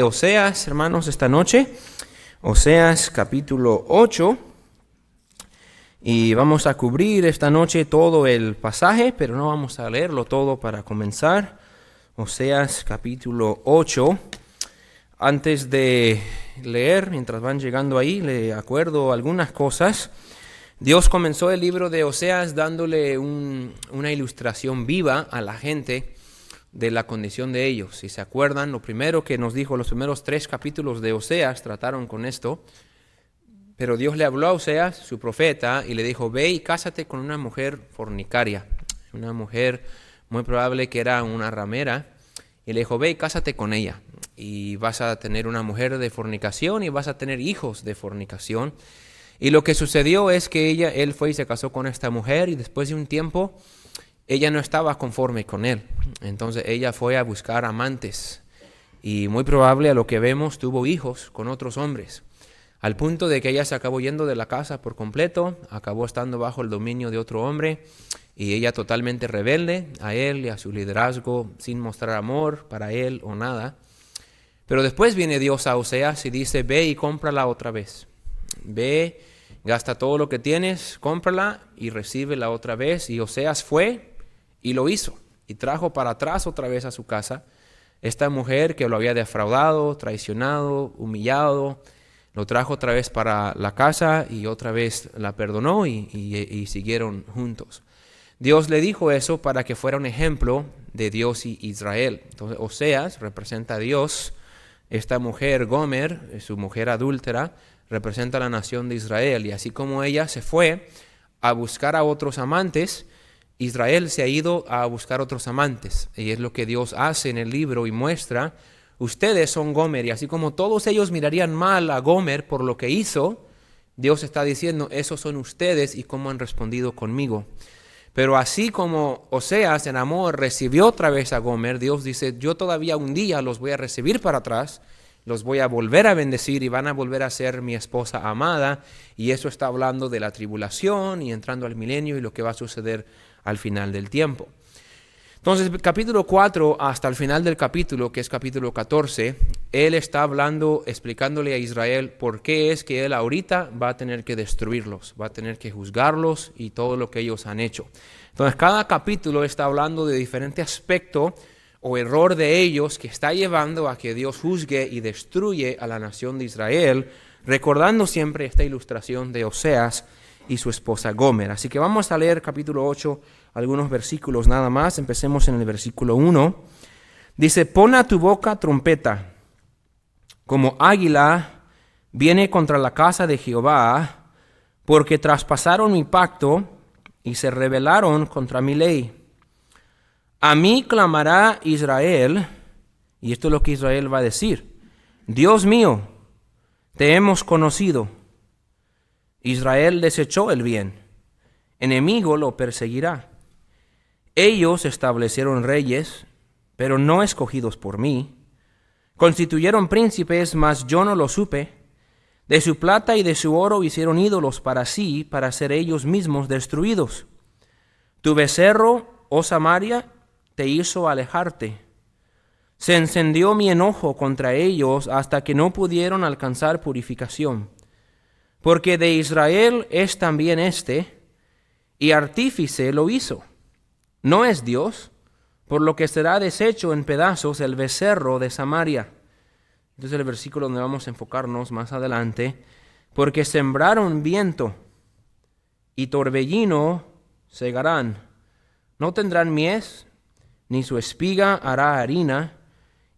Oseas, hermanos, esta noche. Oseas capítulo 8. Y vamos a cubrir esta noche todo el pasaje, pero no vamos a leerlo todo para comenzar. Oseas capítulo 8. Antes de leer, mientras van llegando ahí, le acuerdo algunas cosas. Dios comenzó el libro de Oseas dándole una ilustración viva a la gente de la condición de ellos. Si se acuerdan, lo primero que nos dijo, los primeros tres capítulos de Oseas trataron con esto, pero Dios le habló a Oseas, su profeta, y le dijo, ve y cásate con una mujer fornicaria, una mujer muy probable que era una ramera, y le dijo, ve y cásate con ella, y vas a tener una mujer de fornicación y vas a tener hijos de fornicación. Y lo que sucedió es que ella, él fue y se casó con esta mujer, y después de un tiempo, ella no estaba conforme con él. Entonces ella fue a buscar amantes y muy probable a lo que vemos tuvo hijos con otros hombres, al punto de que ella se acabó yendo de la casa por completo, acabó estando bajo el dominio de otro hombre y ella totalmente rebelde a él y a su liderazgo sin mostrar amor para él o nada. Pero después viene Dios a Oseas y dice, ve y cómprala otra vez. Ve, gasta todo lo que tienes, cómprala y recibe la otra vez. Y Oseas fue y lo hizo. Y trajo para atrás otra vez a su casa esta mujer que lo había defraudado, traicionado, humillado. Lo trajo otra vez para la casa y otra vez la perdonó y, y, siguieron juntos. Dios le dijo eso para que fuera un ejemplo de Dios y Israel. Entonces, Oseas representa a Dios, esta mujer Gomer, su mujer adúltera, representa a la nación de Israel. Y así como ella se fue a buscar a otros amantes, Israel se ha ido a buscar otros amantes. Y es lo que Dios hace en el libro y muestra. Ustedes son Gomer y así como todos ellos mirarían mal a Gomer por lo que hizo, Dios está diciendo, esos son ustedes y cómo han respondido conmigo. Pero así como Oseas en amor recibió otra vez a Gomer, Dios dice, yo todavía un día los voy a recibir para atrás, los voy a volver a bendecir y van a volver a ser mi esposa amada. Y eso está hablando de la tribulación y entrando al milenio y lo que va a suceder al final del tiempo. Entonces, capítulo 4 hasta el final del capítulo, que es capítulo 14, él está hablando, explicándole a Israel por qué es que él ahorita va a tener que destruirlos, va a tener que juzgarlos y todo lo que ellos han hecho. Entonces, cada capítulo está hablando de diferente aspecto o error de ellos que está llevando a que Dios juzgue y destruye a la nación de Israel, recordando siempre esta ilustración de Oseas y su esposa Gomer. Así que vamos a leer capítulo 8, algunos versículos nada más. Empecemos en el versículo 1. Dice, pon a tu boca trompeta, como águila viene contra la casa de Jehová, porque traspasaron mi pacto y se rebelaron contra mi ley. A mí clamará Israel, y esto es lo que Israel va a decir, Dios mío, te hemos conocido Israel desechó el bien, enemigo lo perseguirá. Ellos establecieron reyes, pero no escogidos por mí. Constituyeron príncipes, mas yo no lo supe. De su plata y de su oro hicieron ídolos para sí, para ser ellos mismos destruidos. Tu becerro, oh Samaria, te hizo alejarte. Se encendió mi enojo contra ellos hasta que no pudieron alcanzar purificación porque de Israel es también este, y artífice lo hizo. No es Dios, por lo que será deshecho en pedazos el becerro de Samaria. Entonces el versículo donde vamos a enfocarnos más adelante, porque sembraron viento y torbellino segarán. No tendrán mies, ni su espiga hará harina,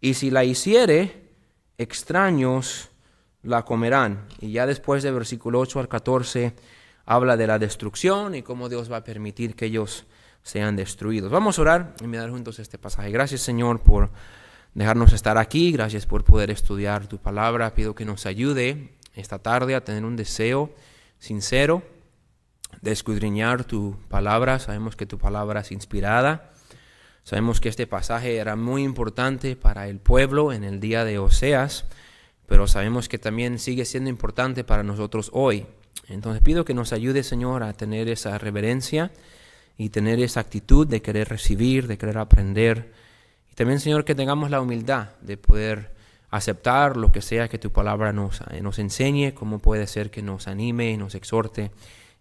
y si la hiciere, extraños la comerán. Y ya después de versículo 8 al 14 habla de la destrucción y cómo Dios va a permitir que ellos sean destruidos. Vamos a orar y mirar juntos este pasaje. Gracias Señor por dejarnos estar aquí, gracias por poder estudiar tu palabra. Pido que nos ayude esta tarde a tener un deseo sincero de escudriñar tu palabra. Sabemos que tu palabra es inspirada. Sabemos que este pasaje era muy importante para el pueblo en el día de Oseas pero sabemos que también sigue siendo importante para nosotros hoy. Entonces pido que nos ayude, Señor, a tener esa reverencia y tener esa actitud de querer recibir, de querer aprender. Y también, Señor, que tengamos la humildad de poder aceptar lo que sea que tu palabra nos, eh, nos enseñe, cómo puede ser que nos anime y nos exhorte.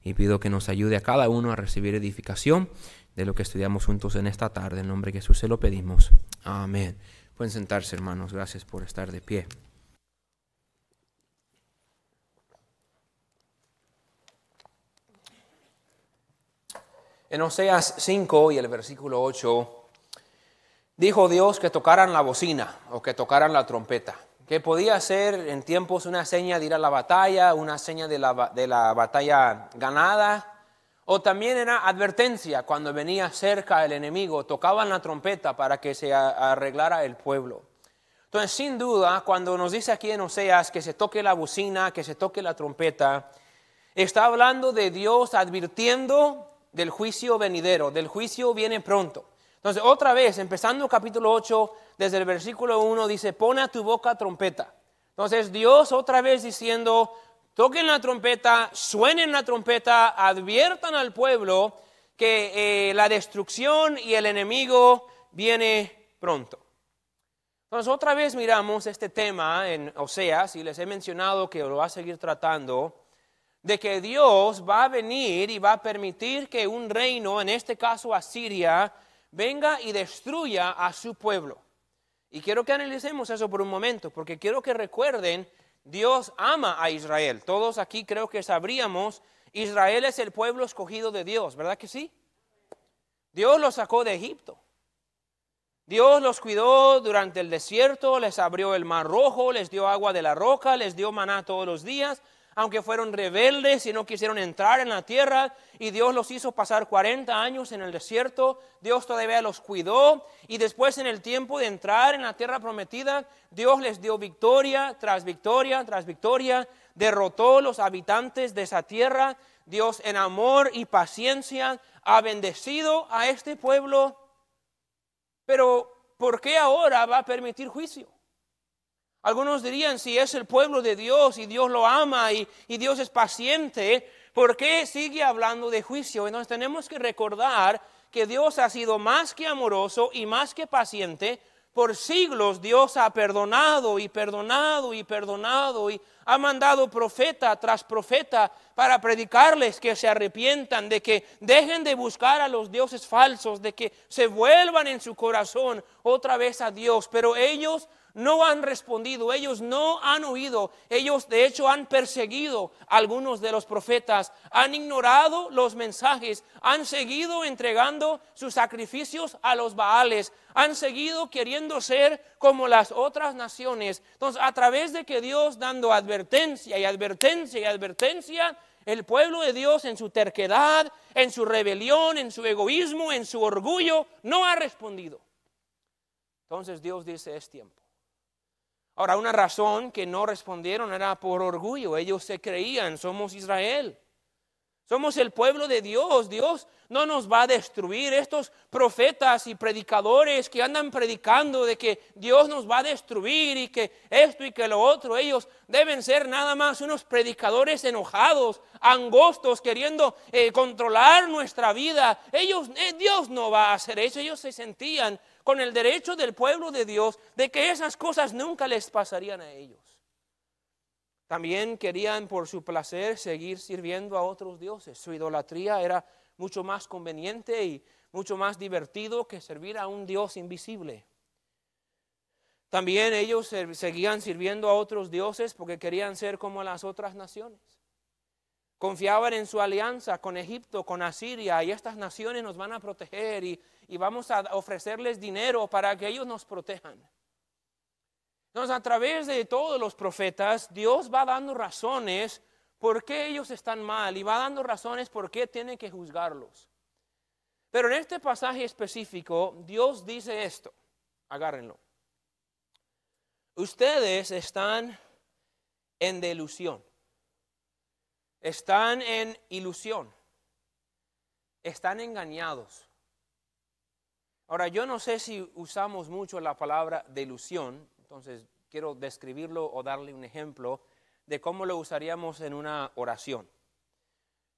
Y pido que nos ayude a cada uno a recibir edificación de lo que estudiamos juntos en esta tarde. En nombre de Jesús se lo pedimos. Amén. Pueden sentarse, hermanos. Gracias por estar de pie. En Oseas 5 y el versículo 8, dijo Dios que tocaran la bocina o que tocaran la trompeta, que podía ser en tiempos una seña de ir a la batalla, una seña de la, de la batalla ganada, o también era advertencia cuando venía cerca el enemigo, tocaban la trompeta para que se arreglara el pueblo. Entonces, sin duda, cuando nos dice aquí en Oseas que se toque la bocina, que se toque la trompeta, está hablando de Dios advirtiendo del juicio venidero, del juicio viene pronto. Entonces, otra vez, empezando capítulo 8, desde el versículo 1, dice, pon a tu boca trompeta. Entonces, Dios otra vez diciendo, toquen la trompeta, suenen la trompeta, adviertan al pueblo que eh, la destrucción y el enemigo viene pronto. Entonces, otra vez miramos este tema en Oseas y les he mencionado que lo va a seguir tratando de que Dios va a venir y va a permitir que un reino, en este caso Asiria, venga y destruya a su pueblo. Y quiero que analicemos eso por un momento, porque quiero que recuerden, Dios ama a Israel. Todos aquí creo que sabríamos, Israel es el pueblo escogido de Dios, ¿verdad que sí? Dios los sacó de Egipto. Dios los cuidó durante el desierto, les abrió el mar rojo, les dio agua de la roca, les dio maná todos los días aunque fueron rebeldes y no quisieron entrar en la tierra, y Dios los hizo pasar 40 años en el desierto, Dios todavía los cuidó, y después en el tiempo de entrar en la tierra prometida, Dios les dio victoria tras victoria tras victoria, derrotó los habitantes de esa tierra, Dios en amor y paciencia ha bendecido a este pueblo, pero ¿por qué ahora va a permitir juicio? Algunos dirían, si es el pueblo de Dios y Dios lo ama y, Dios es paciente, ¿por qué sigue hablando de juicio? Entonces tenemos que recordar que Dios ha sido más que amoroso y más que paciente. Por siglos Dios ha perdonado y perdonado y perdonado y ha mandado profeta tras profeta para predicarles que se arrepientan, de que dejen de buscar a los dioses falsos, de que se vuelvan en su corazón otra vez a Dios. Pero ellos no han respondido, ellos no han oído, ellos de hecho han perseguido a algunos de los profetas, han ignorado los mensajes, han seguido entregando sus sacrificios a los Baales, han seguido queriendo ser como las otras naciones. Entonces, a través de que Dios dando advertencia y advertencia y advertencia, el pueblo de Dios en su terquedad, en su rebelión, en su egoísmo, en su orgullo, no ha respondido. Entonces Dios dice, es tiempo. Ahora, una razón que no respondieron era por orgullo. Ellos se creían, somos Israel. Somos el pueblo de Dios. Dios no nos va a destruir. Estos profetas y predicadores que andan predicando de que Dios nos va a destruir y que esto y que lo otro, ellos deben ser nada más unos predicadores enojados, angostos, queriendo eh, controlar nuestra vida. Ellos, eh, Dios no va a hacer eso. Ellos se sentían con el derecho del pueblo de Dios de que esas cosas nunca les pasarían a ellos. También querían por su placer seguir sirviendo a otros dioses. Su idolatría era mucho más conveniente y mucho más divertido que servir a un Dios invisible. También ellos seguían sirviendo a otros dioses porque querían ser como las otras naciones. Confiaban en su alianza con Egipto, con Asiria, y estas naciones nos van a proteger y, vamos a ofrecerles dinero para que ellos nos protejan. Entonces, a través de todos los profetas, Dios va dando razones por qué ellos están mal y va dando razones por qué tienen que juzgarlos. Pero en este pasaje específico, Dios dice esto, agárrenlo. Ustedes están en delusión. Están en ilusión. Están engañados. Ahora, yo no sé si usamos mucho la palabra delusión, entonces quiero describirlo o darle un ejemplo de cómo lo usaríamos en una oración.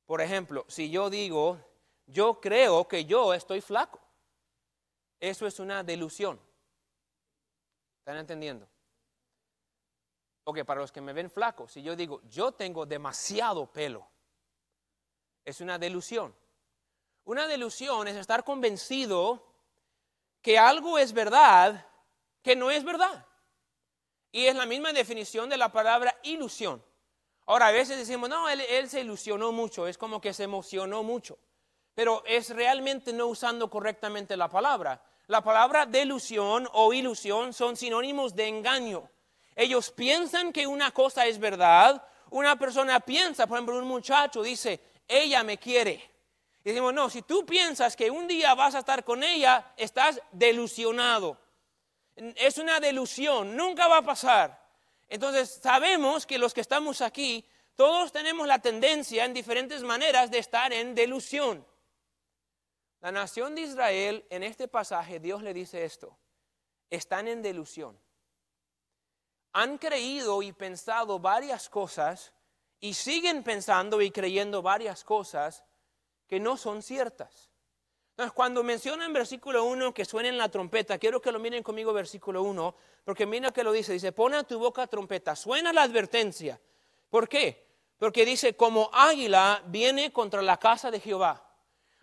Por ejemplo, si yo digo, yo creo que yo estoy flaco, eso es una delusión. ¿Están entendiendo? Ok, para los que me ven flaco, si yo digo, yo tengo demasiado pelo, es una delusión. Una delusión es estar convencido que algo es verdad que no es verdad. Y es la misma definición de la palabra ilusión. Ahora, a veces decimos, no, él, él se ilusionó mucho, es como que se emocionó mucho. Pero es realmente no usando correctamente la palabra. La palabra delusión o ilusión son sinónimos de engaño. Ellos piensan que una cosa es verdad. Una persona piensa, por ejemplo, un muchacho dice, ella me quiere. Y decimos, no, si tú piensas que un día vas a estar con ella, estás delusionado. Es una delusión, nunca va a pasar. Entonces sabemos que los que estamos aquí, todos tenemos la tendencia en diferentes maneras de estar en delusión. La nación de Israel, en este pasaje, Dios le dice esto, están en delusión han creído y pensado varias cosas y siguen pensando y creyendo varias cosas que no son ciertas. Entonces, cuando menciona en versículo 1 que suenen la trompeta, quiero que lo miren conmigo versículo 1, porque mira que lo dice, dice, pone a tu boca trompeta, suena la advertencia. ¿Por qué? Porque dice, como águila viene contra la casa de Jehová.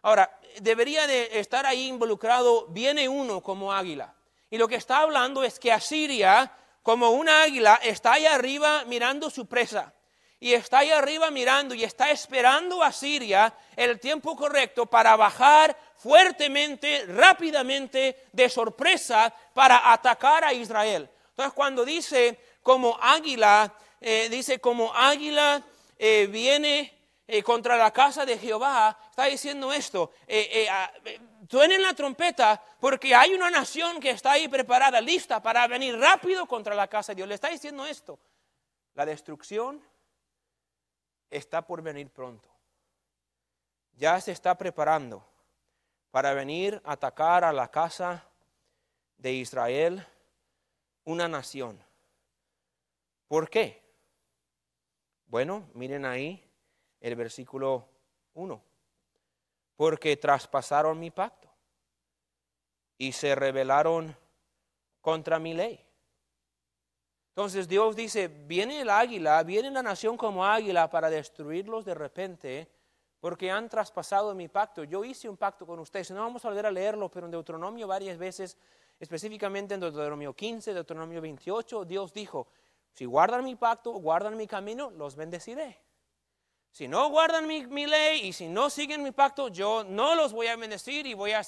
Ahora, debería de estar ahí involucrado, viene uno como águila. Y lo que está hablando es que Asiria como una águila, está allá arriba mirando su presa. Y está allá arriba mirando y está esperando a Siria el tiempo correcto para bajar fuertemente, rápidamente, de sorpresa, para atacar a Israel. Entonces cuando dice como águila, eh, dice como águila eh, viene eh, contra la casa de Jehová, está diciendo esto, ah, Suenen la trompeta porque hay una nación que está ahí preparada, lista para venir rápido contra la casa de Dios. Le está diciendo esto. La destrucción está por venir pronto. Ya se está preparando para venir a atacar a la casa de Israel, una nación. ¿Por qué? Bueno, miren ahí el versículo 1 porque traspasaron mi pacto y se rebelaron contra mi ley. Entonces Dios dice, viene el águila, viene la nación como águila para destruirlos de repente, porque han traspasado mi pacto. Yo hice un pacto con ustedes, no vamos a volver a leerlo, pero en Deuteronomio varias veces, específicamente en Deuteronomio 15, Deuteronomio 28, Dios dijo, si guardan mi pacto, guardan mi camino, los bendeciré. Si no guardan mi, ley y si no siguen mi pacto, yo no los voy a bendecir y voy a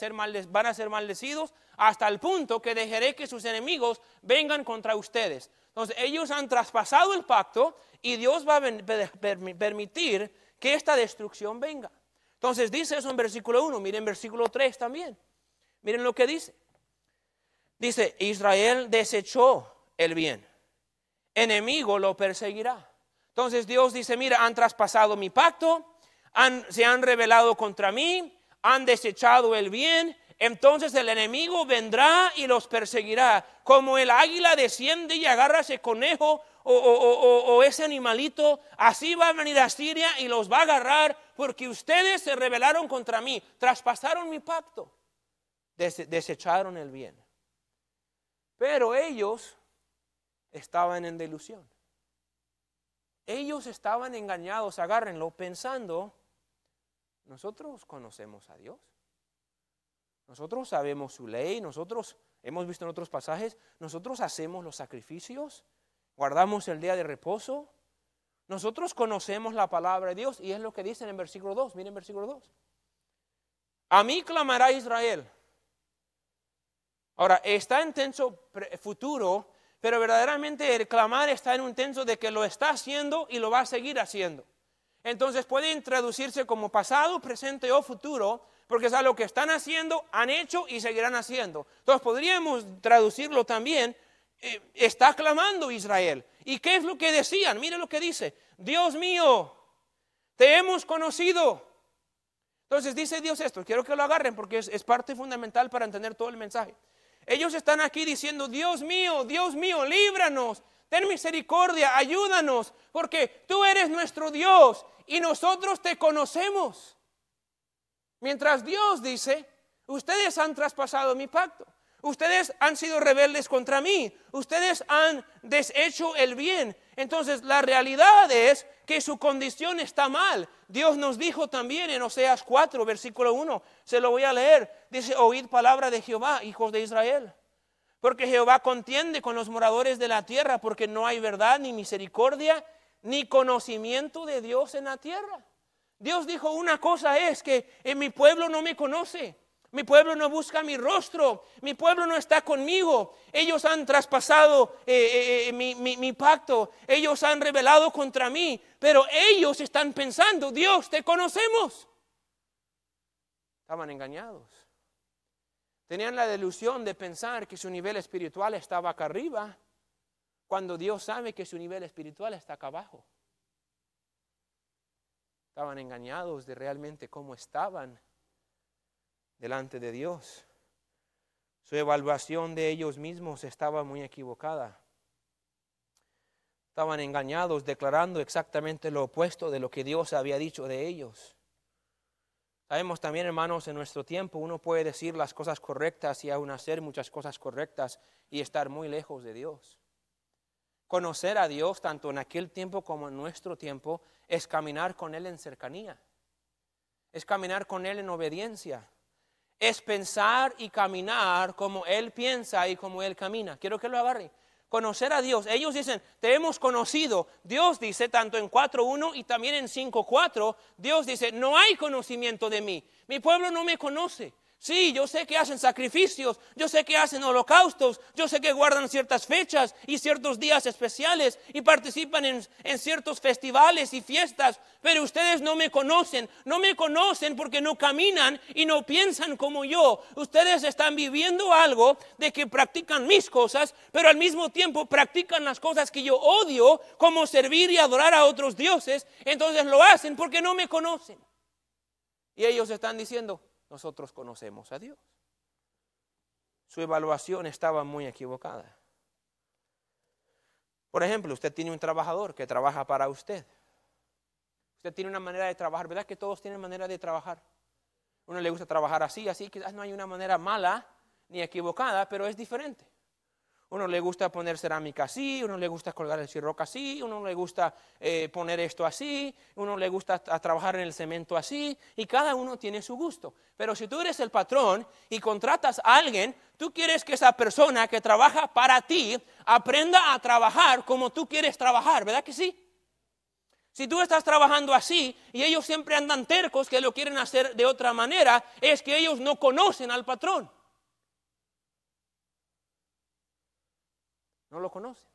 van a ser maldecidos hasta el punto que dejaré que sus enemigos vengan contra ustedes. Entonces ellos han traspasado el pacto y Dios va a permitir que esta destrucción venga. Entonces dice eso en versículo 1, miren versículo 3 también. Miren lo que dice. Dice, Israel desechó el bien, enemigo lo perseguirá. Entonces Dios dice, mira, han traspasado mi pacto, se han rebelado contra mí, han desechado el bien, entonces el enemigo vendrá y los perseguirá. Como el águila desciende y agarra ese conejo o, ese animalito, así va a venir a Siria y los va a agarrar porque ustedes se rebelaron contra mí, traspasaron mi pacto, desecharon el bien. Pero ellos estaban en delusión. Ellos estaban engañados, agárrenlo, pensando, nosotros conocemos a Dios. Nosotros sabemos su ley, nosotros hemos visto en otros pasajes, nosotros hacemos los sacrificios, guardamos el día de reposo, nosotros conocemos la palabra de Dios y es lo que dicen en versículo 2, miren versículo 2. A mí clamará Israel. Ahora, está en tenso futuro pero verdaderamente el clamar está en un tenso de que lo está haciendo y lo va a seguir haciendo. Entonces pueden traducirse como pasado, presente o futuro, porque es algo que están haciendo, han hecho y seguirán haciendo. Entonces podríamos traducirlo también, eh, está clamando Israel. ¿Y qué es lo que decían? Mire lo que dice, Dios mío, te hemos conocido. Entonces dice Dios esto, quiero que lo agarren porque es parte fundamental para entender todo el mensaje. Ellos están aquí diciendo, Dios mío, Dios mío, líbranos, ten misericordia, ayúdanos, porque tú eres nuestro Dios y nosotros te conocemos. Mientras Dios dice, ustedes han traspasado mi pacto, ustedes han sido rebeldes contra mí, ustedes han deshecho el bien. Entonces la realidad es que su condición está mal. Dios nos dijo también en Oseas 4, versículo 1, se lo voy a leer, dice, oíd palabra de Jehová, hijos de Israel. Porque Jehová contiende con los moradores de la tierra, porque no hay verdad ni misericordia ni conocimiento de Dios en la tierra. Dios dijo, una cosa es que en mi pueblo no me conoce, mi pueblo no busca mi rostro. Mi pueblo no está conmigo. Ellos han traspasado eh, eh, eh, mi, mi pacto. Ellos han rebelado contra mí. Pero ellos están pensando, Dios, te conocemos. Estaban engañados. Tenían la delusión de pensar que su nivel espiritual estaba acá arriba, cuando Dios sabe que su nivel espiritual está acá abajo. Estaban engañados de realmente cómo estaban delante de Dios. Su evaluación de ellos mismos estaba muy equivocada. Estaban engañados, declarando exactamente lo opuesto de lo que Dios había dicho de ellos. Sabemos también, hermanos, en nuestro tiempo uno puede decir las cosas correctas y aún hacer muchas cosas correctas y estar muy lejos de Dios. Conocer a Dios, tanto en aquel tiempo como en nuestro tiempo, es caminar con Él en cercanía, es caminar con Él en obediencia, es pensar y caminar como Él piensa y como Él camina. Quiero que lo agarre. Conocer a Dios. Ellos dicen, te hemos conocido. Dios dice, tanto en 4.1 y también en 5.4, Dios dice, no hay conocimiento de mí. Mi pueblo no me conoce. Sí, yo sé que hacen sacrificios, yo sé que hacen holocaustos, yo sé que guardan ciertas fechas y ciertos días especiales y participan en, ciertos festivales y fiestas, pero ustedes no me conocen, no me conocen porque no caminan y no piensan como yo. Ustedes están viviendo algo de que practican mis cosas, pero al mismo tiempo practican las cosas que yo odio, como servir y adorar a otros dioses, entonces lo hacen porque no me conocen. Y ellos están diciendo, nosotros conocemos a Dios. Su evaluación estaba muy equivocada. Por ejemplo, usted tiene un trabajador que trabaja para usted. Usted tiene una manera de trabajar, ¿verdad? Que todos tienen manera de trabajar. Uno le gusta trabajar así, así, quizás no hay una manera mala ni equivocada, pero es diferente uno le gusta poner cerámica así, uno le gusta colgar el cirroca así, uno le gusta eh, poner esto así, uno le gusta trabajar en el cemento así, y cada uno tiene su gusto. Pero si tú eres el patrón y contratas a alguien, tú quieres que esa persona que trabaja para ti aprenda a trabajar como tú quieres trabajar, ¿verdad que sí? Si tú estás trabajando así y ellos siempre andan tercos que lo quieren hacer de otra manera, es que ellos no conocen al patrón. No lo conocen.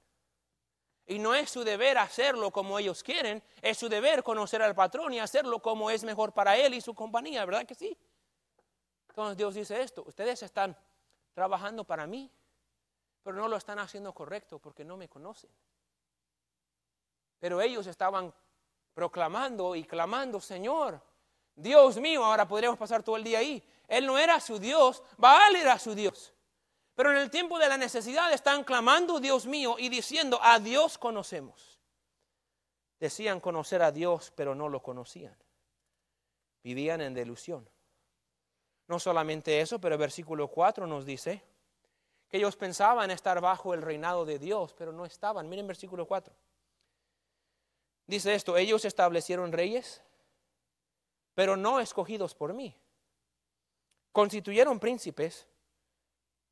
Y no es su deber hacerlo como ellos quieren, es su deber conocer al patrón y hacerlo como es mejor para él y su compañía, ¿verdad que sí? Entonces Dios dice esto, ustedes están trabajando para mí, pero no lo están haciendo correcto porque no me conocen. Pero ellos estaban proclamando y clamando, Señor, Dios mío, ahora podríamos pasar todo el día ahí. Él no era su Dios, Baal era su Dios. Pero en el tiempo de la necesidad están clamando, Dios mío, y diciendo, a Dios conocemos. Decían conocer a Dios, pero no lo conocían. Vivían en delusión. No solamente eso, pero el versículo 4 nos dice que ellos pensaban estar bajo el reinado de Dios, pero no estaban. Miren versículo 4. Dice esto, ellos establecieron reyes, pero no escogidos por mí. Constituyeron príncipes,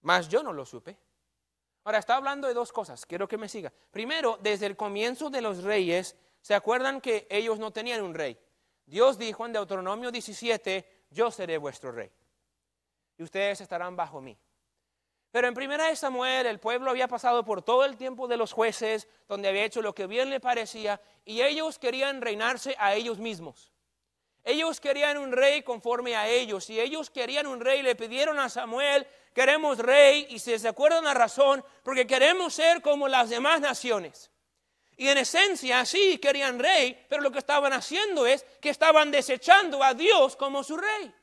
más yo no lo supe. Ahora está hablando de dos cosas, quiero que me siga. Primero, desde el comienzo de los reyes, ¿se acuerdan que ellos no tenían un rey? Dios dijo en Deuteronomio 17, yo seré vuestro rey. Y ustedes estarán bajo mí. Pero en primera de Samuel el pueblo había pasado por todo el tiempo de los jueces, donde había hecho lo que bien le parecía, y ellos querían reinarse a ellos mismos. Ellos querían un rey conforme a ellos. Y ellos querían un rey. Le pidieron a Samuel, queremos rey. Y se acuerdan la razón, porque queremos ser como las demás naciones. Y en esencia sí querían rey, pero lo que estaban haciendo es que estaban desechando a Dios como su rey.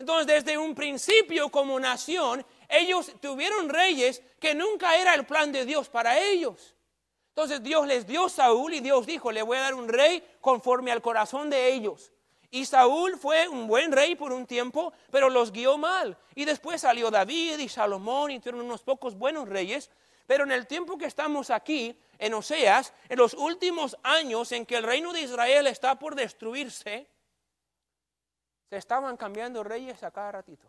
Entonces desde un principio como nación, ellos tuvieron reyes que nunca era el plan de Dios para ellos. Entonces Dios les dio a Saúl y Dios dijo, le voy a dar un rey conforme al corazón de ellos. Y Saúl fue un buen rey por un tiempo, pero los guió mal. Y después salió David y Salomón y tuvieron unos pocos buenos reyes. Pero en el tiempo que estamos aquí, en Oseas, en los últimos años en que el reino de Israel está por destruirse, se estaban cambiando reyes a cada ratito.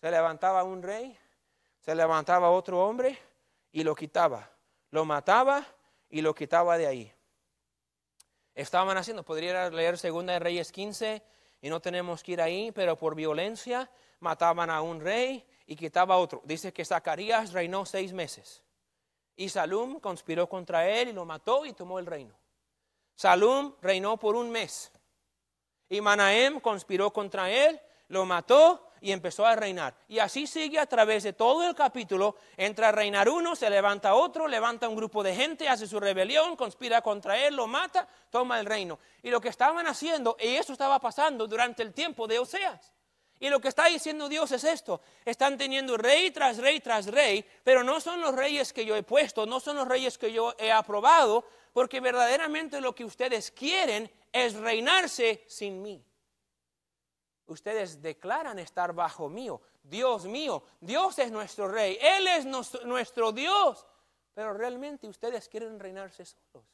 Se levantaba un rey, se levantaba otro hombre y lo quitaba. Lo mataba y lo quitaba de ahí estaban haciendo. Podría leer Segunda de Reyes 15 y no tenemos que ir ahí, pero por violencia mataban a un rey y quitaba a otro. Dice que Zacarías reinó seis meses. Y Salum conspiró contra él y lo mató y tomó el reino. Salum reinó por un mes. Y Manaem conspiró contra él, lo mató y empezó a reinar. Y así sigue a través de todo el capítulo. Entra a reinar uno, se levanta otro, levanta un grupo de gente, hace su rebelión, conspira contra él, lo mata, toma el reino. Y lo que estaban haciendo, y eso estaba pasando durante el tiempo de Oseas. Y lo que está diciendo Dios es esto. Están teniendo rey tras rey tras rey, pero no son los reyes que yo he puesto, no son los reyes que yo he aprobado, porque verdaderamente lo que ustedes quieren es reinarse sin mí ustedes declaran estar bajo mío, Dios mío, Dios es nuestro rey, Él es nuestro, Dios, pero realmente ustedes quieren reinarse solos.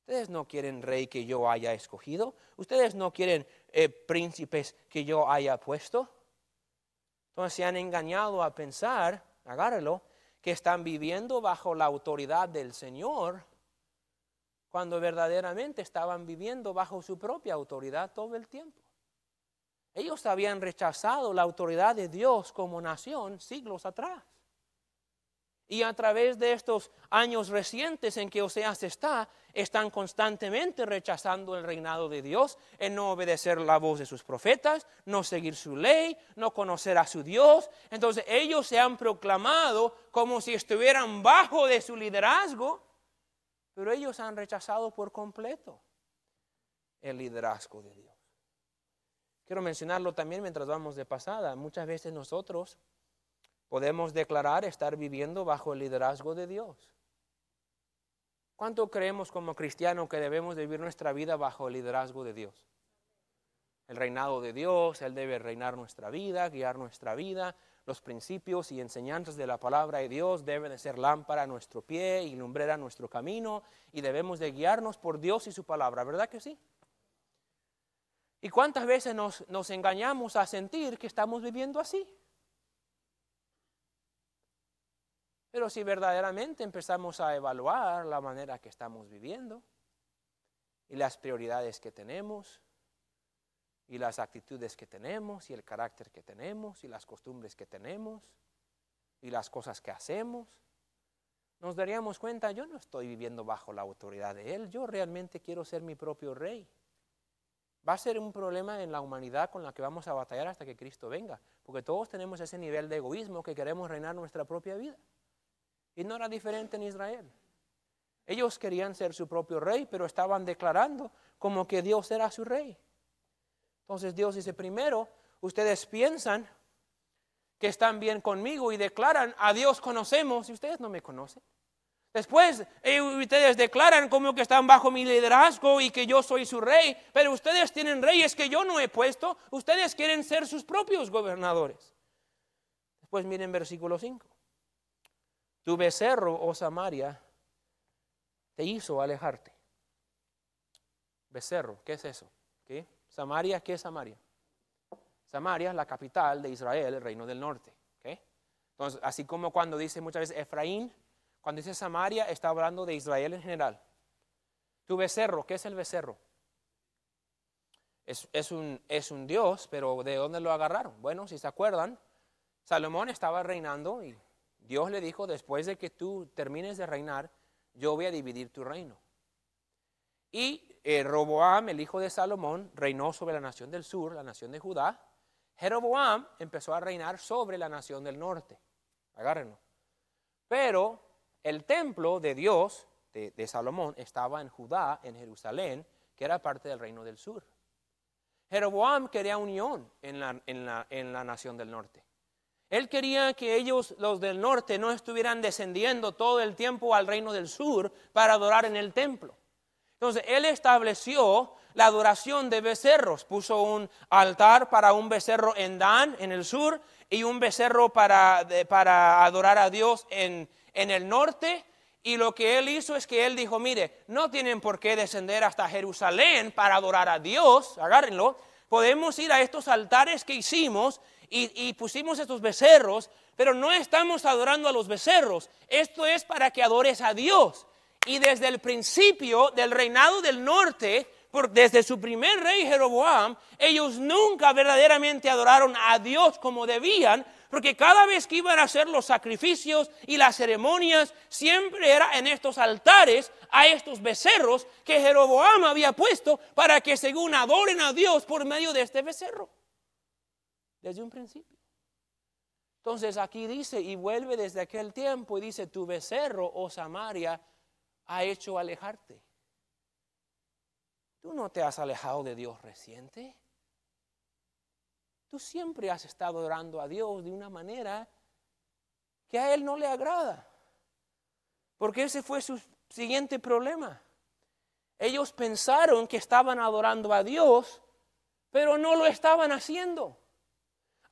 Ustedes no quieren rey que yo haya escogido. Ustedes no quieren eh, príncipes que yo haya puesto. Entonces se han engañado a pensar, agárrelo, que están viviendo bajo la autoridad del Señor cuando verdaderamente estaban viviendo bajo su propia autoridad todo el tiempo. Ellos habían rechazado la autoridad de Dios como nación siglos atrás. Y a través de estos años recientes en que Oseas está, están constantemente rechazando el reinado de Dios, en no obedecer la voz de sus profetas, no seguir su ley, no conocer a su Dios. Entonces ellos se han proclamado como si estuvieran bajo de su liderazgo, pero ellos han rechazado por completo el liderazgo de Dios. Quiero mencionarlo también mientras vamos de pasada. Muchas veces nosotros podemos declarar estar viviendo bajo el liderazgo de Dios. ¿Cuánto creemos como cristianos que debemos vivir nuestra vida bajo el liderazgo de Dios? El reinado de Dios, Él debe reinar nuestra vida, guiar nuestra vida. Los principios y enseñanzas de la palabra de Dios deben ser lámpara a nuestro pie y lumbrera a nuestro camino y debemos de guiarnos por Dios y su palabra, ¿verdad que sí? ¿Y cuántas veces nos, engañamos a sentir que estamos viviendo así? Pero si verdaderamente empezamos a evaluar la manera que estamos viviendo y las prioridades que tenemos y las actitudes que tenemos y el carácter que tenemos y las costumbres que tenemos y las cosas que hacemos, nos daríamos cuenta, yo no estoy viviendo bajo la autoridad de Él, yo realmente quiero ser mi propio rey va a ser un problema en la humanidad con la que vamos a batallar hasta que Cristo venga, porque todos tenemos ese nivel de egoísmo que queremos reinar nuestra propia vida. Y no era diferente en Israel. Ellos querían ser su propio rey, pero estaban declarando como que Dios era su rey. Entonces Dios dice, primero, ustedes piensan que están bien conmigo y declaran, a Dios conocemos, y ustedes no me conocen. Después eh, ustedes declaran como que están bajo mi liderazgo y que yo soy su rey, pero ustedes tienen reyes que yo no he puesto, ustedes quieren ser sus propios gobernadores. Después miren versículo 5. Tu becerro, oh Samaria, te hizo alejarte. Becerro, ¿qué es eso? ¿Qué? Samaria, ¿qué es Samaria? Samaria es la capital de Israel, el reino del norte. Entonces, así como cuando dice muchas veces Efraín, cuando dice Samaria, está hablando de Israel en general. Tu becerro, ¿qué es el becerro? Es, un, es un dios, pero ¿de dónde lo agarraron? Bueno, si se acuerdan, Salomón estaba reinando y Dios le dijo, después de que tú termines de reinar, yo voy a dividir tu reino. Y eh, Roboam, el hijo de Salomón, reinó sobre la nación del sur, la nación de Judá. Jeroboam empezó a reinar sobre la nación del norte. Agárrenlo. Pero el templo de Dios, de, Salomón, estaba en Judá, en Jerusalén, que era parte del reino del sur. Jeroboam quería unión en la, en la, nación del norte. Él quería que ellos, los del norte, no estuvieran descendiendo todo el tiempo al reino del sur para adorar en el templo. Entonces, él estableció la adoración de becerros. Puso un altar para un becerro en Dan, en el sur, y un becerro para, para adorar a Dios en, en el norte. Y lo que él hizo es que él dijo, mire, no tienen por qué descender hasta Jerusalén para adorar a Dios, agárrenlo. Podemos ir a estos altares que hicimos y, pusimos estos becerros, pero no estamos adorando a los becerros. Esto es para que adores a Dios. Y desde el principio del reinado del norte, desde su primer rey Jeroboam, ellos nunca verdaderamente adoraron a Dios como debían, porque cada vez que iban a hacer los sacrificios y las ceremonias, siempre era en estos altares, a estos becerros que Jeroboam había puesto para que según adoren a Dios por medio de este becerro. Desde un principio. Entonces aquí dice, y vuelve desde aquel tiempo y dice, tu becerro, oh Samaria, ha hecho alejarte. Tú no te has alejado de Dios reciente. Tú siempre has estado orando a Dios de una manera que a Él no le agrada. Porque ese fue su siguiente problema. Ellos pensaron que estaban adorando a Dios, pero no lo estaban haciendo.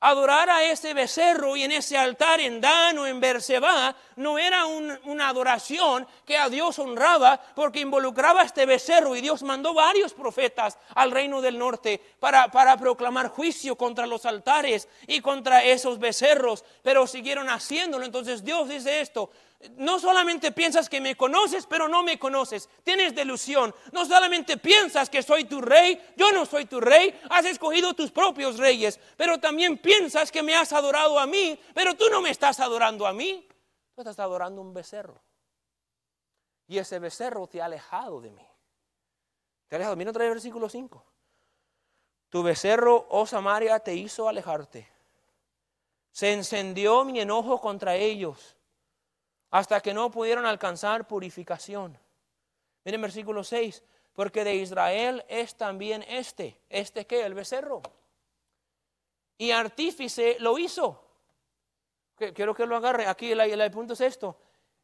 Adorar a ese becerro y en ese altar en Dan o en Berseba no era una adoración que a Dios honraba porque involucraba a este becerro y Dios mandó varios profetas al reino del norte para, para proclamar juicio contra los altares y contra esos becerros, pero siguieron haciéndolo. Entonces Dios dice esto, no solamente piensas que me conoces, pero no me conoces. Tienes delusión. No solamente piensas que soy tu rey, yo no soy tu rey. Has escogido tus propios reyes, pero también piensas que me has adorado a mí, pero tú no me estás adorando a mí. Tú estás adorando un becerro. Y ese becerro te ha alejado de mí. Te ha alejado. Mira otra vez versículo 5. Tu becerro, oh Samaria, te hizo alejarte. Se encendió mi enojo contra ellos hasta que no pudieron alcanzar purificación. Miren versículo 6, porque de Israel es también este, este que, el becerro. Y artífice lo hizo. Quiero que lo agarre, aquí el, punto es esto,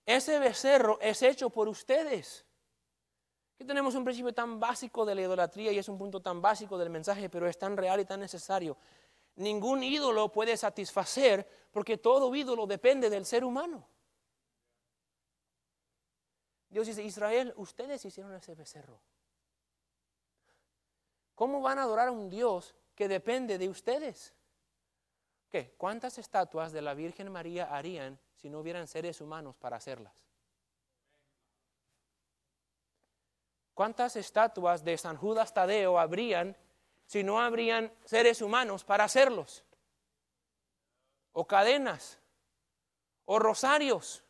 ese becerro es hecho por ustedes. Que tenemos un principio tan básico de la idolatría y es un punto tan básico del mensaje, pero es tan real y tan necesario. Ningún ídolo puede satisfacer porque todo ídolo depende del ser humano. Dios dice, Israel, ustedes hicieron ese becerro. ¿Cómo van a adorar a un Dios que depende de ustedes? ¿Qué? ¿Cuántas estatuas de la Virgen María harían si no hubieran seres humanos para hacerlas? ¿Cuántas estatuas de San Judas Tadeo habrían si no habrían seres humanos para hacerlos? ¿O cadenas? ¿O rosarios?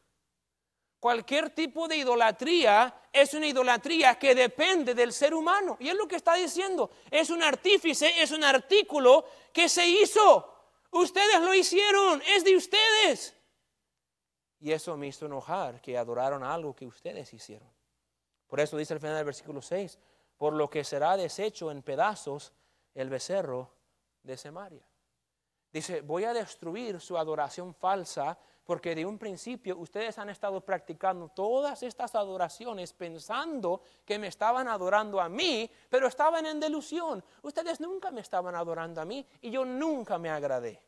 Cualquier tipo de idolatría es una idolatría que depende del ser humano. Y es lo que está diciendo. Es un artífice, es un artículo que se hizo. Ustedes lo hicieron, es de ustedes. Y eso me hizo enojar, que adoraron algo que ustedes hicieron. Por eso dice al final del versículo 6, por lo que será deshecho en pedazos el becerro de Semaria. Dice, voy a destruir su adoración falsa porque de un principio ustedes han estado practicando todas estas adoraciones pensando que me estaban adorando a mí, pero estaban en delusión. Ustedes nunca me estaban adorando a mí y yo nunca me agradé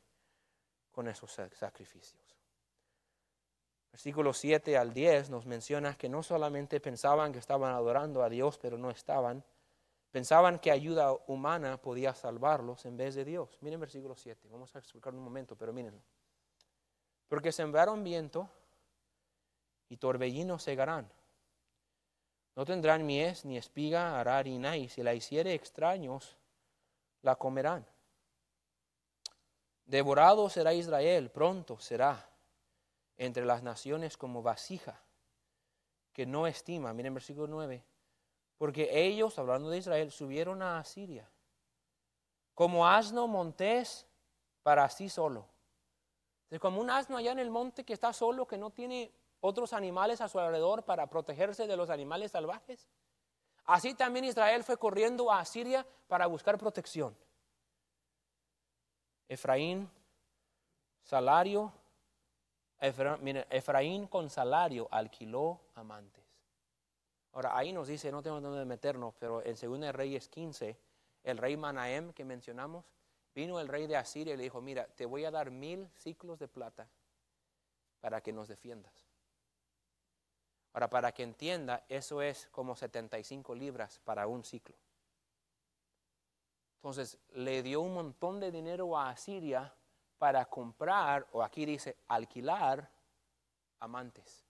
con esos sacrificios. Versículo 7 al 10 nos menciona que no solamente pensaban que estaban adorando a Dios, pero no estaban. Pensaban que ayuda humana podía salvarlos en vez de Dios. Miren versículo 7, vamos a explicar un momento, pero mírenlo porque sembraron viento y torbellinos segarán. No tendrán mies ni espiga hará harina, y si la hiciere extraños, la comerán. Devorado será Israel, pronto será entre las naciones como vasija que no estima. Miren versículo 9. Porque ellos, hablando de Israel, subieron a Asiria como asno montés para sí solo es como un asno allá en el monte que está solo, que no tiene otros animales a su alrededor para protegerse de los animales salvajes. Así también Israel fue corriendo a Siria para buscar protección. Efraín, salario, Efraín con salario alquiló amantes. Ahora ahí nos dice, no tenemos dónde meternos, pero en 2 Reyes 15, el rey Manaem que mencionamos, Vino el rey de Asiria y le dijo, mira, te voy a dar mil ciclos de plata para que nos defiendas. Ahora, para que entienda, eso es como 75 libras para un ciclo. Entonces, le dio un montón de dinero a Asiria para comprar, o aquí dice, alquilar amantes.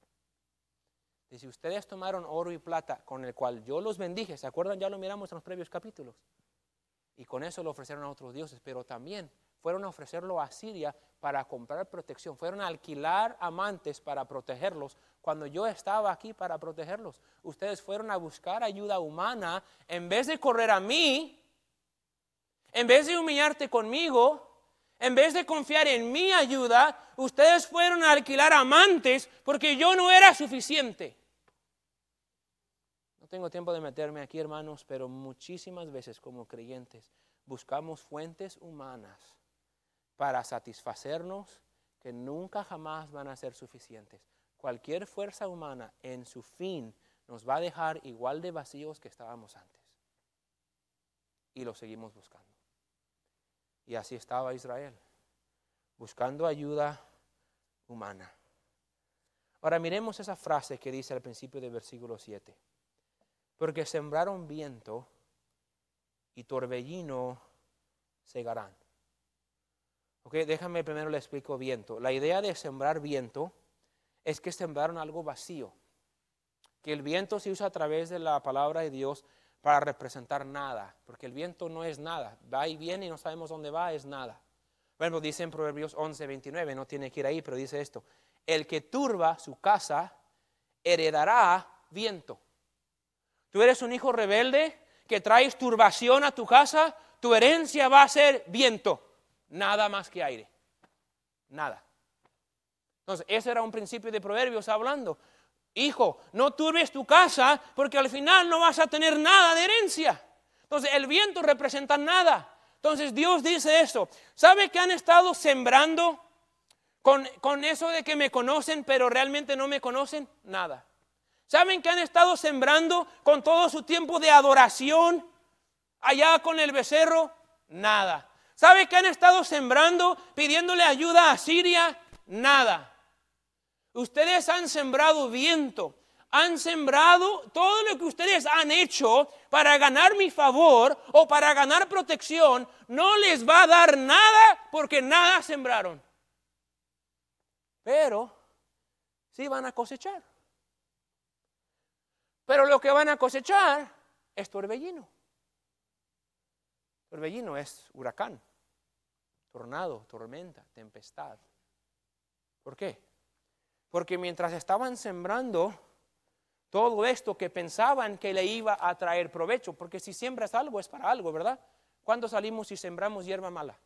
si ustedes tomaron oro y plata con el cual yo los bendije. ¿Se acuerdan? Ya lo miramos en los previos capítulos y con eso lo ofrecieron a otros dioses, pero también fueron a ofrecerlo a Siria para comprar protección, fueron a alquilar amantes para protegerlos cuando yo estaba aquí para protegerlos. Ustedes fueron a buscar ayuda humana en vez de correr a mí, en vez de humillarte conmigo, en vez de confiar en mi ayuda, ustedes fueron a alquilar amantes porque yo no era suficiente tengo tiempo de meterme aquí, hermanos, pero muchísimas veces como creyentes buscamos fuentes humanas para satisfacernos que nunca jamás van a ser suficientes. Cualquier fuerza humana en su fin nos va a dejar igual de vacíos que estábamos antes. Y lo seguimos buscando. Y así estaba Israel, buscando ayuda humana. Ahora miremos esa frase que dice al principio del versículo 7 porque sembraron viento y torbellino segarán. Ok, déjame primero le explico viento. La idea de sembrar viento es que sembraron algo vacío. Que el viento se usa a través de la palabra de Dios para representar nada, porque el viento no es nada. Va y viene y no sabemos dónde va, es nada. Bueno, dice en Proverbios 11, 29, no tiene que ir ahí, pero dice esto. El que turba su casa heredará viento tú eres un hijo rebelde que traes turbación a tu casa, tu herencia va a ser viento, nada más que aire, nada. Entonces, ese era un principio de proverbios hablando. Hijo, no turbes tu casa porque al final no vas a tener nada de herencia. Entonces, el viento representa nada. Entonces, Dios dice eso. ¿Sabe que han estado sembrando con, con eso de que me conocen, pero realmente no me conocen? Nada. ¿Saben que han estado sembrando con todo su tiempo de adoración allá con el becerro? Nada. ¿Saben que han estado sembrando pidiéndole ayuda a Siria? Nada. Ustedes han sembrado viento, han sembrado todo lo que ustedes han hecho para ganar mi favor o para ganar protección, no les va a dar nada porque nada sembraron. Pero sí van a cosechar. Pero lo que van a cosechar es torbellino. Torbellino es huracán, tornado, tormenta, tempestad. ¿Por qué? Porque mientras estaban sembrando todo esto que pensaban que le iba a traer provecho, porque si siembras algo es para algo, ¿verdad? ¿Cuándo salimos y sembramos hierba mala?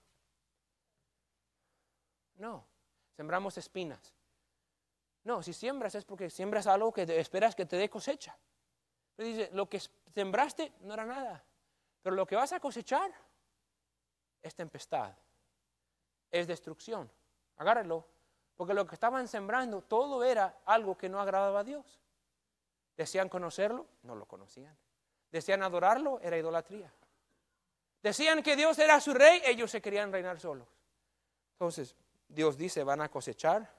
No, sembramos espinas. No, si siembras es porque siembras algo que esperas que te dé cosecha. Pero dice, lo que sembraste no era nada, pero lo que vas a cosechar es tempestad, es destrucción. Agárralo, porque lo que estaban sembrando todo era algo que no agradaba a Dios. Decían conocerlo, no lo conocían. Decían adorarlo, era idolatría. Decían que Dios era su rey, ellos se querían reinar solos. Entonces, Dios dice, van a cosechar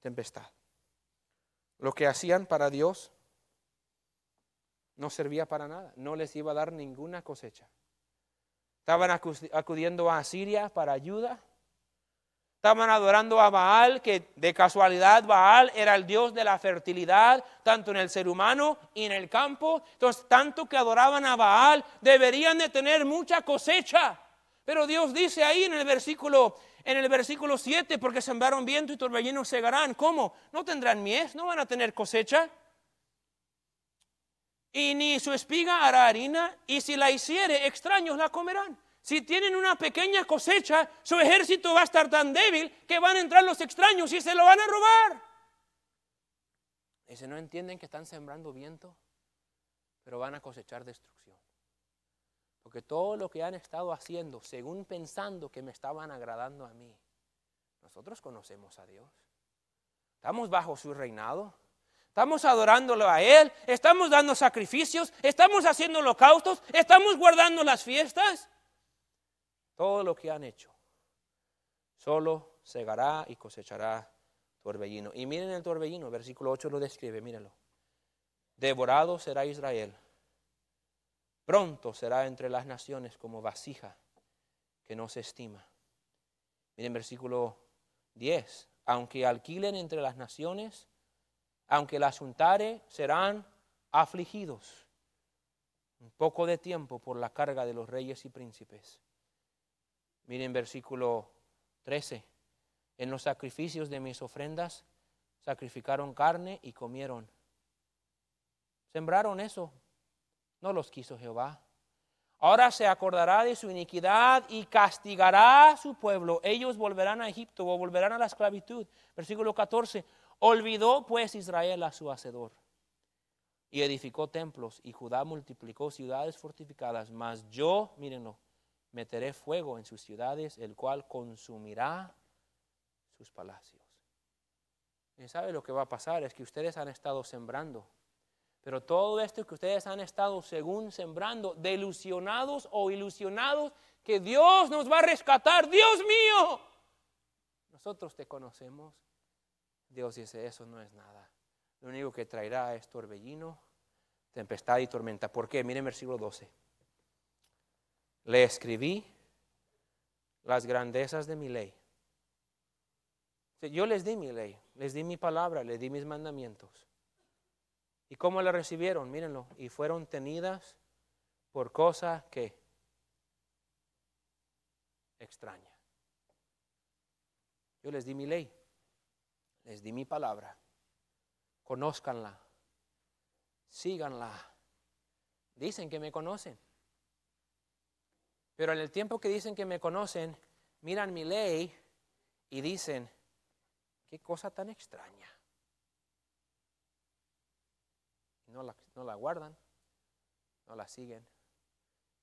tempestad. Lo que hacían para Dios no servía para nada, no les iba a dar ninguna cosecha. Estaban acudiendo a Siria para ayuda. Estaban adorando a Baal, que de casualidad Baal era el dios de la fertilidad, tanto en el ser humano y en el campo. Entonces, tanto que adoraban a Baal, deberían de tener mucha cosecha. Pero Dios dice ahí en el versículo en el versículo 7, porque sembraron viento y torbellinos segarán. ¿Cómo? No tendrán mies, no van a tener cosecha y ni su espiga hará harina, y si la hiciere, extraños la comerán. Si tienen una pequeña cosecha, su ejército va a estar tan débil que van a entrar los extraños y se lo van a robar. Dice, ¿no entienden que están sembrando viento? Pero van a cosechar destrucción. Porque todo lo que han estado haciendo, según pensando que me estaban agradando a mí, nosotros conocemos a Dios. Estamos bajo su reinado. Estamos adorándolo a Él, estamos dando sacrificios, estamos haciendo holocaustos, estamos guardando las fiestas. Todo lo que han hecho. Solo segará y cosechará torbellino. Y miren el torbellino, versículo 8 lo describe, mírenlo. Devorado será Israel. Pronto será entre las naciones como vasija que no se estima. Miren versículo 10. Aunque alquilen entre las naciones, aunque las untare, serán afligidos un poco de tiempo por la carga de los reyes y príncipes. Miren versículo 13. En los sacrificios de mis ofrendas sacrificaron carne y comieron. Sembraron eso. No los quiso Jehová. Ahora se acordará de su iniquidad y castigará a su pueblo. Ellos volverán a Egipto o volverán a la esclavitud. Versículo 14. Olvidó pues Israel a su hacedor y edificó templos y Judá multiplicó ciudades fortificadas, mas yo, mírenlo, meteré fuego en sus ciudades, el cual consumirá sus palacios. Y sabe lo que va a pasar es que ustedes han estado sembrando, pero todo esto que ustedes han estado según sembrando, delusionados o ilusionados que Dios nos va a rescatar, Dios mío. Nosotros te conocemos, Dios dice, eso no es nada. Lo único que traerá es torbellino, tempestad y tormenta. ¿Por qué? Miren versículo 12. Le escribí las grandezas de mi ley. Yo les di mi ley, les di mi palabra, les di mis mandamientos. ¿Y cómo la recibieron? Mírenlo. Y fueron tenidas por cosa que extraña. Yo les di mi ley les di mi palabra, conózcanla, síganla. Dicen que me conocen. Pero en el tiempo que dicen que me conocen, miran mi ley y dicen, qué cosa tan extraña. No la, no la guardan, no la siguen.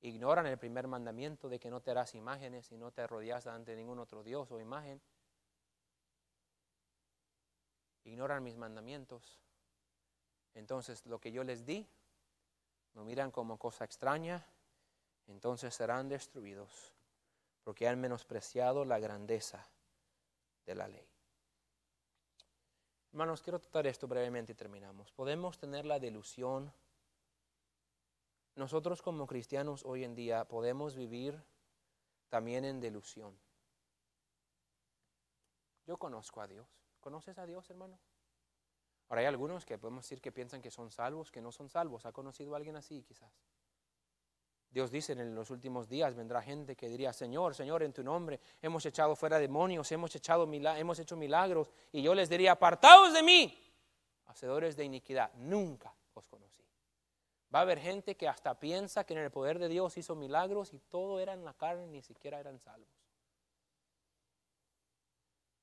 Ignoran el primer mandamiento de que no te harás imágenes y no te rodeas ante ningún otro Dios o imagen ignoran mis mandamientos. Entonces lo que yo les di, lo miran como cosa extraña, entonces serán destruidos, porque han menospreciado la grandeza de la ley. Hermanos, quiero tratar esto brevemente y terminamos. Podemos tener la delusión. Nosotros como cristianos hoy en día podemos vivir también en delusión. Yo conozco a Dios. ¿Conoces a Dios, hermano? Ahora hay algunos que podemos decir que piensan que son salvos, que no son salvos. ¿Ha conocido a alguien así quizás? Dios dice en los últimos días vendrá gente que diría, Señor, Señor, en tu nombre hemos echado fuera demonios, hemos, hemos hecho milagros. Y yo les diría, apartaos de mí, hacedores de iniquidad, nunca os conocí. Va a haber gente que hasta piensa que en el poder de Dios hizo milagros y todo era en la carne, ni siquiera eran salvos.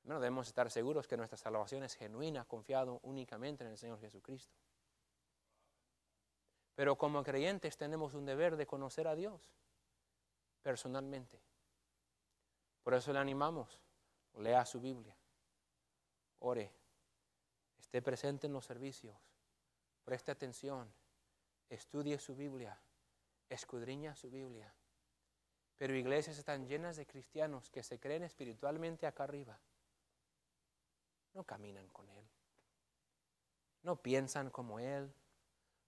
Bueno, debemos estar seguros que nuestra salvación es genuina, confiado únicamente en el Señor Jesucristo. Pero como creyentes tenemos un deber de conocer a Dios personalmente. Por eso le animamos, lea su Biblia, ore, esté presente en los servicios, preste atención, estudie su Biblia, escudriña su Biblia. Pero iglesias están llenas de cristianos que se creen espiritualmente acá arriba no caminan con Él. No piensan como Él.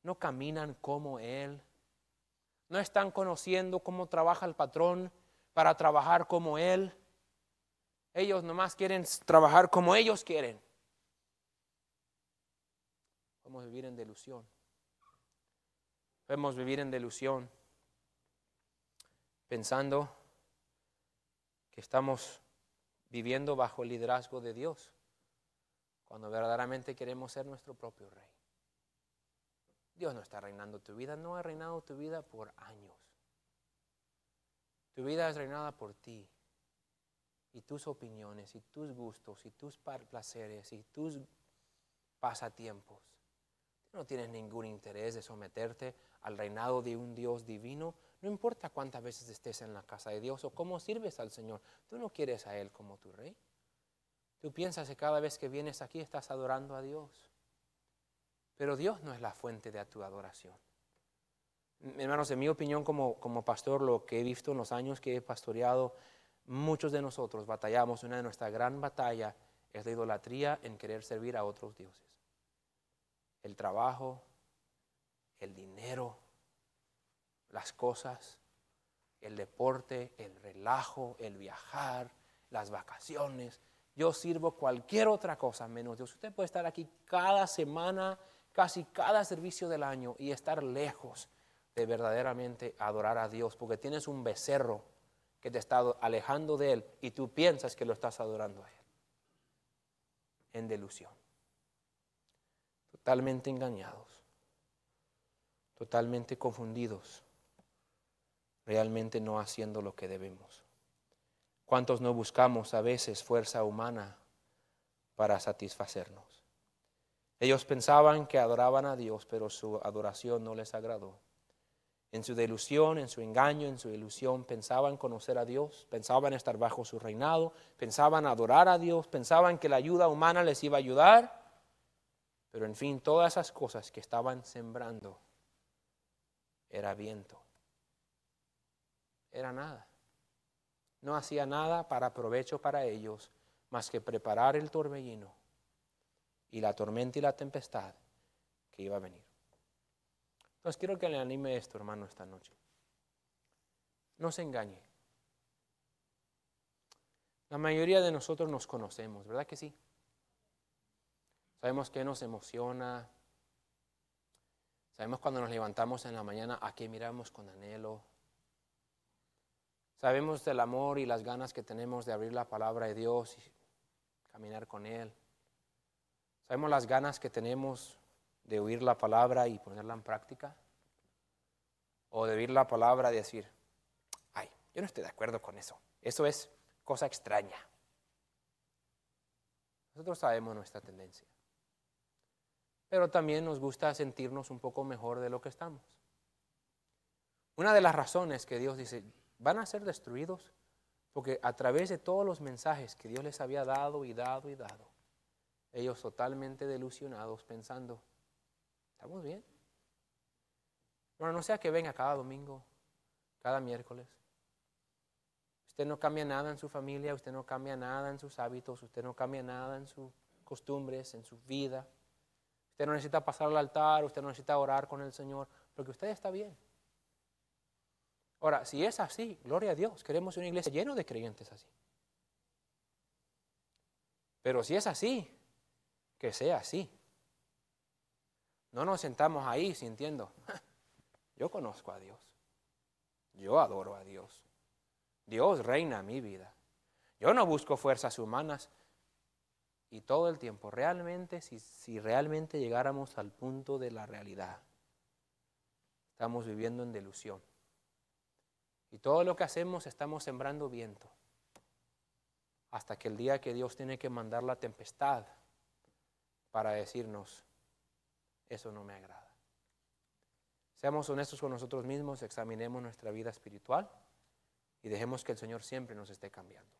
No caminan como Él. No están conociendo cómo trabaja el patrón para trabajar como Él. Ellos nomás quieren trabajar como ellos quieren. Podemos vivir en delusión. Podemos vivir en delusión pensando que estamos viviendo bajo el liderazgo de Dios cuando verdaderamente queremos ser nuestro propio rey. Dios no está reinando tu vida, no ha reinado tu vida por años. Tu vida es reinada por ti y tus opiniones y tus gustos y tus placeres y tus pasatiempos. No tienes ningún interés de someterte al reinado de un Dios divino. No importa cuántas veces estés en la casa de Dios o cómo sirves al Señor, tú no quieres a Él como tu rey. Tú piensas que cada vez que vienes aquí estás adorando a Dios. Pero Dios no es la fuente de tu adoración. Hermanos, en mi opinión como, como pastor, lo que he visto en los años que he pastoreado, muchos de nosotros batallamos. Una de nuestras gran batallas es la idolatría en querer servir a otros dioses. El trabajo, el dinero, las cosas, el deporte, el relajo, el viajar, las vacaciones yo sirvo cualquier otra cosa menos Dios. Usted puede estar aquí cada semana, casi cada servicio del año y estar lejos de verdaderamente adorar a Dios, porque tienes un becerro que te está alejando de Él y tú piensas que lo estás adorando a Él. En delusión. Totalmente engañados. Totalmente confundidos. Realmente no haciendo lo que debemos. ¿Cuántos no buscamos a veces fuerza humana para satisfacernos? Ellos pensaban que adoraban a Dios, pero su adoración no les agradó. En su delusión, en su engaño, en su ilusión, pensaban conocer a Dios, pensaban estar bajo su reinado, pensaban adorar a Dios, pensaban que la ayuda humana les iba a ayudar, pero en fin, todas esas cosas que estaban sembrando era viento, era nada no hacía nada para provecho para ellos más que preparar el torbellino y la tormenta y la tempestad que iba a venir. Entonces quiero que le anime esto, hermano, esta noche. No se engañe. La mayoría de nosotros nos conocemos, ¿verdad que sí? Sabemos qué nos emociona. Sabemos cuando nos levantamos en la mañana a qué miramos con anhelo. Sabemos del amor y las ganas que tenemos de abrir la palabra de Dios y caminar con Él. Sabemos las ganas que tenemos de oír la palabra y ponerla en práctica. O de oír la palabra y decir, ay, yo no estoy de acuerdo con eso. Eso es cosa extraña. Nosotros sabemos nuestra tendencia. Pero también nos gusta sentirnos un poco mejor de lo que estamos. Una de las razones que Dios dice, van a ser destruidos porque a través de todos los mensajes que Dios les había dado y dado y dado, ellos totalmente delusionados pensando, ¿estamos bien? Bueno, no sea que venga cada domingo, cada miércoles. Usted no cambia nada en su familia, usted no cambia nada en sus hábitos, usted no cambia nada en sus costumbres, en su vida. Usted no necesita pasar al altar, usted no necesita orar con el Señor, porque usted está bien. Ahora, si es así, gloria a Dios, queremos una iglesia llena de creyentes así. Pero si es así, que sea así. No nos sentamos ahí sintiendo, yo conozco a Dios, yo adoro a Dios, Dios reina mi vida, yo no busco fuerzas humanas. Y todo el tiempo, realmente, si, si realmente llegáramos al punto de la realidad, estamos viviendo en delusión. Y todo lo que hacemos estamos sembrando viento. Hasta que el día que Dios tiene que mandar la tempestad para decirnos, eso no me agrada. Seamos honestos con nosotros mismos, examinemos nuestra vida espiritual y dejemos que el Señor siempre nos esté cambiando.